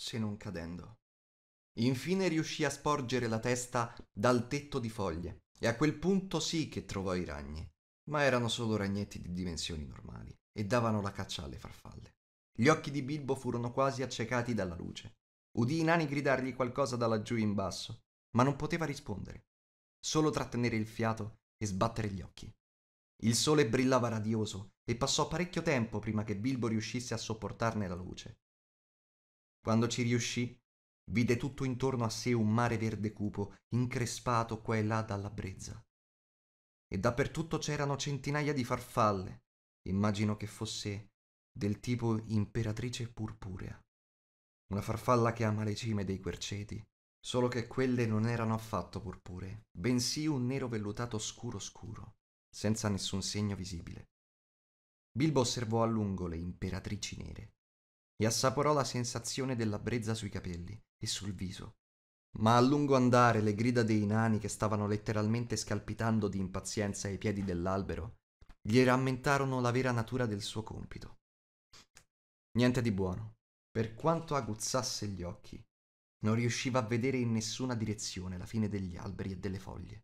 se non cadendo. Infine riuscì a sporgere la testa dal tetto di foglie e a quel punto sì che trovò i ragni, ma erano solo ragnetti di dimensioni normali e davano la caccia alle farfalle. Gli occhi di Bilbo furono quasi accecati dalla luce. Udì i nani gridargli qualcosa da laggiù in basso, ma non poteva rispondere, solo trattenere il fiato e sbattere gli occhi. Il sole brillava radioso e passò parecchio tempo prima che Bilbo riuscisse a sopportarne la luce. Quando ci riuscì, vide tutto intorno a sé un mare verde cupo, increspato qua e là dalla brezza. E dappertutto c'erano centinaia di farfalle, immagino che fosse del tipo imperatrice purpurea. Una farfalla che ama le cime dei querceti, solo che quelle non erano affatto purpuree, bensì un nero vellutato scuro scuro, senza nessun segno visibile. Bilbo osservò a lungo le imperatrici nere e assaporò la sensazione della brezza sui capelli e sul viso. Ma a lungo andare le grida dei nani che stavano letteralmente scalpitando di impazienza ai piedi dell'albero gli rammentarono la vera natura del suo compito. Niente di buono. Per quanto aguzzasse gli occhi, non riusciva a vedere in nessuna direzione la fine degli alberi e delle foglie.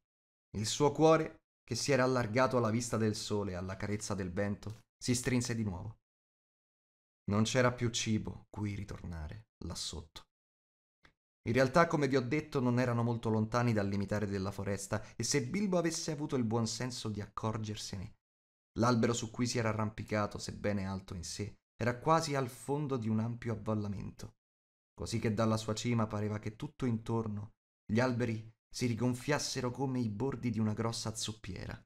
Il suo cuore, che si era allargato alla vista del sole e alla carezza del vento, si strinse di nuovo. Non c'era più cibo cui ritornare là sotto. In realtà, come vi ho detto, non erano molto lontani dal limitare della foresta e se Bilbo avesse avuto il buon senso di accorgersene, l'albero su cui si era arrampicato, sebbene alto in sé, era quasi al fondo di un ampio avvallamento, così che dalla sua cima pareva che tutto intorno gli alberi si rigonfiassero come i bordi di una grossa zuppiera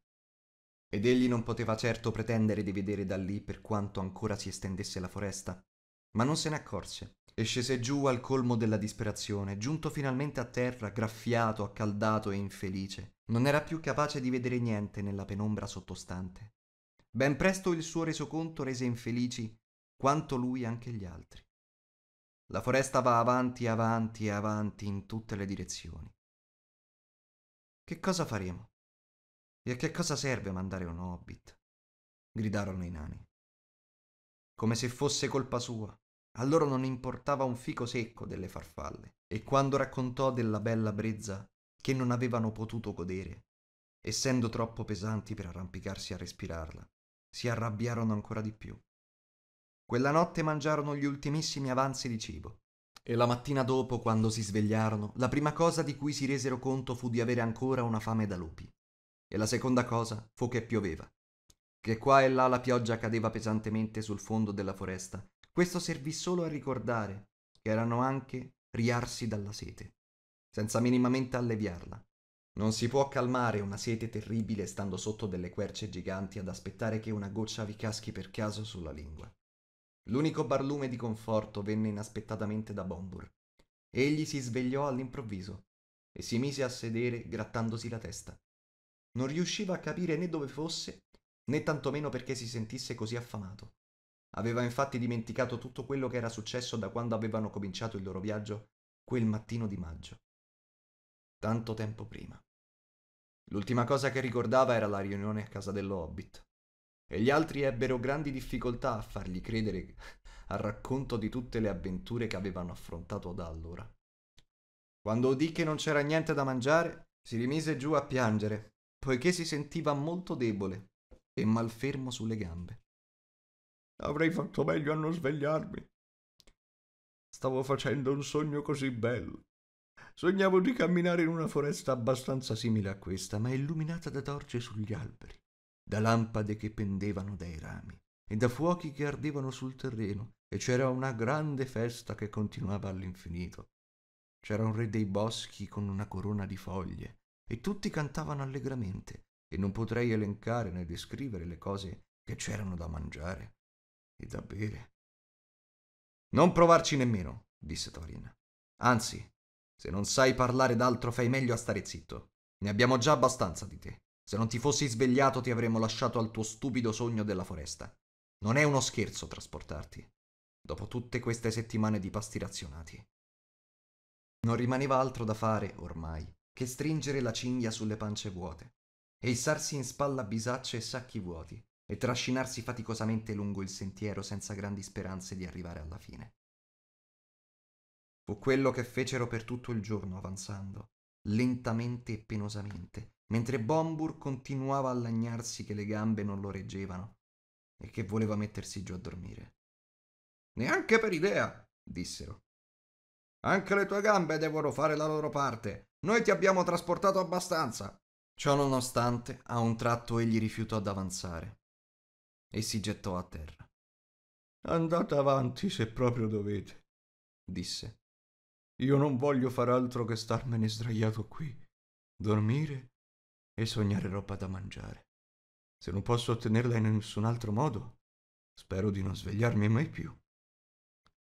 ed egli non poteva certo pretendere di vedere da lì per quanto ancora si estendesse la foresta. Ma non se ne accorse e scese giù al colmo della disperazione, giunto finalmente a terra, graffiato, accaldato e infelice. Non era più capace di vedere niente nella penombra sottostante. Ben presto il suo resoconto rese infelici quanto lui anche gli altri. La foresta va avanti, avanti e avanti in tutte le direzioni. Che cosa faremo? E a che cosa serve mandare un hobbit? gridarono i nani. Come se fosse colpa sua. A loro non importava un fico secco delle farfalle. E quando raccontò della bella brezza che non avevano potuto godere, essendo troppo pesanti per arrampicarsi a respirarla, si arrabbiarono ancora di più. Quella notte mangiarono gli ultimissimi avanzi di cibo. E la mattina dopo, quando si svegliarono, la prima cosa di cui si resero conto fu di avere ancora una fame da lupi e la seconda cosa fu che pioveva. Che qua e là la pioggia cadeva pesantemente sul fondo della foresta, questo servì solo a ricordare che erano anche riarsi dalla sete, senza minimamente alleviarla. Non si può calmare una sete terribile stando sotto delle querce giganti ad aspettare che una goccia vi caschi per caso sulla lingua. L'unico barlume di conforto venne inaspettatamente da Bombur. Egli si svegliò all'improvviso e si mise a sedere grattandosi la testa. Non riusciva a capire né dove fosse, né tantomeno perché si sentisse così affamato. Aveva infatti dimenticato tutto quello che era successo da quando avevano cominciato il loro viaggio quel mattino di maggio. Tanto tempo prima. L'ultima cosa che ricordava era la riunione a casa dello Hobbit. E gli altri ebbero grandi difficoltà a fargli credere al racconto di tutte le avventure che avevano affrontato da allora. Quando udì che non c'era niente da mangiare, si rimise giù a piangere poiché si sentiva molto debole e malfermo sulle gambe. Avrei fatto meglio a non svegliarmi. Stavo facendo un sogno così bello. Sognavo di camminare in una foresta abbastanza simile a questa, ma illuminata da torce sugli alberi, da lampade che pendevano dai rami e da fuochi che ardevano sul terreno, e c'era una grande festa che continuava all'infinito. C'era un re dei boschi con una corona di foglie, e tutti cantavano allegramente e non potrei elencare né descrivere le cose che c'erano da mangiare e da bere. Non provarci nemmeno, disse Torin. Anzi, se non sai parlare d'altro fai meglio a stare zitto. Ne abbiamo già abbastanza di te. Se non ti fossi svegliato ti avremmo lasciato al tuo stupido sogno della foresta. Non è uno scherzo trasportarti, dopo tutte queste settimane di pasti razionati. Non rimaneva altro da fare, ormai, che stringere la cinghia sulle pance vuote, e issarsi in spalla bisacce e sacchi vuoti, e trascinarsi faticosamente lungo il sentiero senza grandi speranze di arrivare alla fine. Fu quello che fecero per tutto il giorno avanzando, lentamente e penosamente, mentre Bombur continuava a lagnarsi che le gambe non lo reggevano e che voleva mettersi giù a dormire. Neanche per idea, dissero. Anche le tue gambe devono fare la loro parte, noi ti abbiamo trasportato abbastanza. Ciò nonostante, a un tratto egli rifiutò d'avanzare e si gettò a terra. Andate avanti se proprio dovete, disse. Io non voglio far altro che starmene sdraiato qui, dormire e sognare roba da mangiare. Se non posso ottenerla in nessun altro modo, spero di non svegliarmi mai più.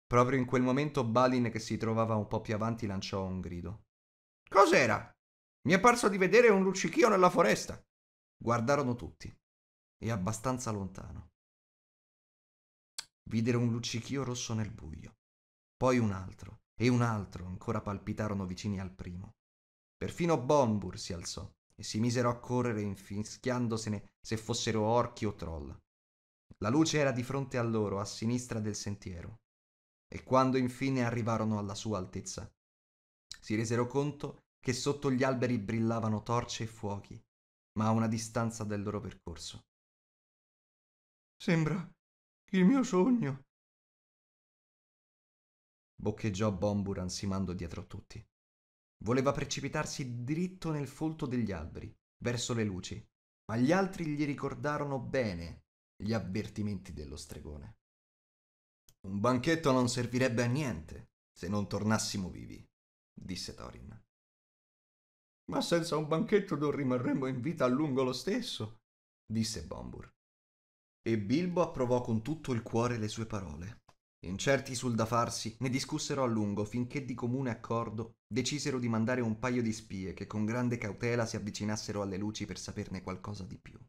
Proprio in quel momento Balin, che si trovava un po' più avanti, lanciò un grido. Cos'era? Mi è parso di vedere un luccichio nella foresta. Guardarono tutti. E abbastanza lontano. Videro un luccichio rosso nel buio. Poi un altro e un altro ancora palpitarono vicini al primo. Perfino Bonbur si alzò e si misero a correre infischiandosene se fossero orchi o troll. La luce era di fronte a loro, a sinistra del sentiero. E quando infine arrivarono alla sua altezza, si resero conto che sotto gli alberi brillavano torce e fuochi, ma a una distanza del loro percorso. Sembra il mio sogno. Boccheggiò Bombur ansimando dietro a tutti. Voleva precipitarsi diritto nel folto degli alberi, verso le luci, ma gli altri gli ricordarono bene gli avvertimenti dello stregone. Un banchetto non servirebbe a niente se non tornassimo vivi disse Thorin. Ma senza un banchetto non rimarremo in vita a lungo lo stesso, disse Bombur. E Bilbo approvò con tutto il cuore le sue parole. Incerti sul da farsi, ne discussero a lungo finché di comune accordo decisero di mandare un paio di spie che con grande cautela si avvicinassero alle luci per saperne qualcosa di più.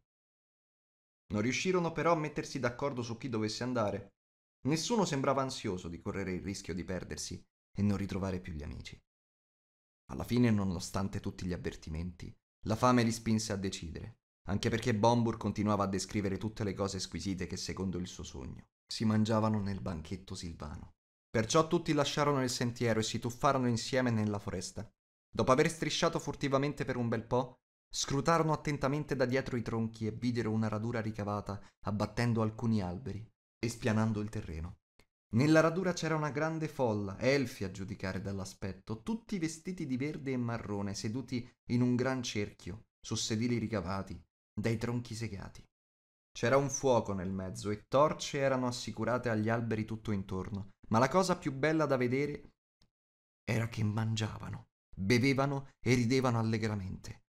Non riuscirono però a mettersi d'accordo su chi dovesse andare. Nessuno sembrava ansioso di correre il rischio di perdersi e non ritrovare più gli amici. Alla fine, nonostante tutti gli avvertimenti, la fame li spinse a decidere, anche perché Bombur continuava a descrivere tutte le cose squisite che, secondo il suo sogno, si mangiavano nel banchetto silvano. Perciò tutti lasciarono il sentiero e si tuffarono insieme nella foresta. Dopo aver strisciato furtivamente per un bel po', scrutarono attentamente da dietro i tronchi e videro una radura ricavata abbattendo alcuni alberi e spianando il terreno. Nella radura c'era una grande folla, elfi a giudicare dall'aspetto, tutti vestiti di verde e marrone, seduti in un gran cerchio, su sedili ricavati, dai tronchi segati. C'era un fuoco nel mezzo e torce erano assicurate agli alberi tutto intorno, ma la cosa più bella da vedere era che mangiavano, bevevano e ridevano allegramente.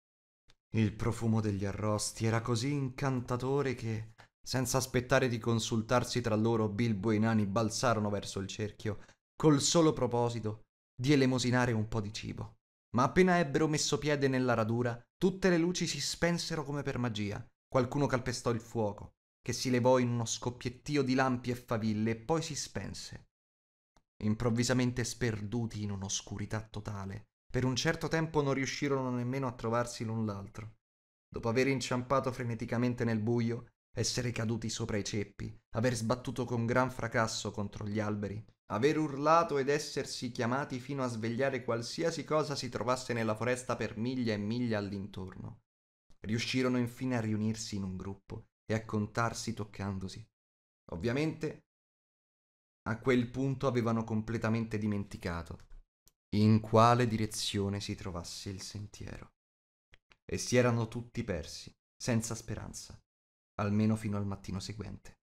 Il profumo degli arrosti era così incantatore che senza aspettare di consultarsi tra loro, Bilbo e i nani balzarono verso il cerchio, col solo proposito di elemosinare un po' di cibo. Ma appena ebbero messo piede nella radura, tutte le luci si spensero come per magia. Qualcuno calpestò il fuoco, che si levò in uno scoppiettio di lampi e faville e poi si spense. Improvvisamente sperduti in un'oscurità totale, per un certo tempo non riuscirono nemmeno a trovarsi l'un l'altro. Dopo aver inciampato freneticamente nel buio, essere caduti sopra i ceppi, aver sbattuto con gran fracasso contro gli alberi, aver urlato ed essersi chiamati fino a svegliare qualsiasi cosa si trovasse nella foresta per miglia e miglia all'intorno. Riuscirono infine a riunirsi in un gruppo e a contarsi toccandosi. Ovviamente a quel punto avevano completamente dimenticato in quale direzione si trovasse il sentiero. E si erano tutti persi, senza speranza almeno fino al mattino seguente.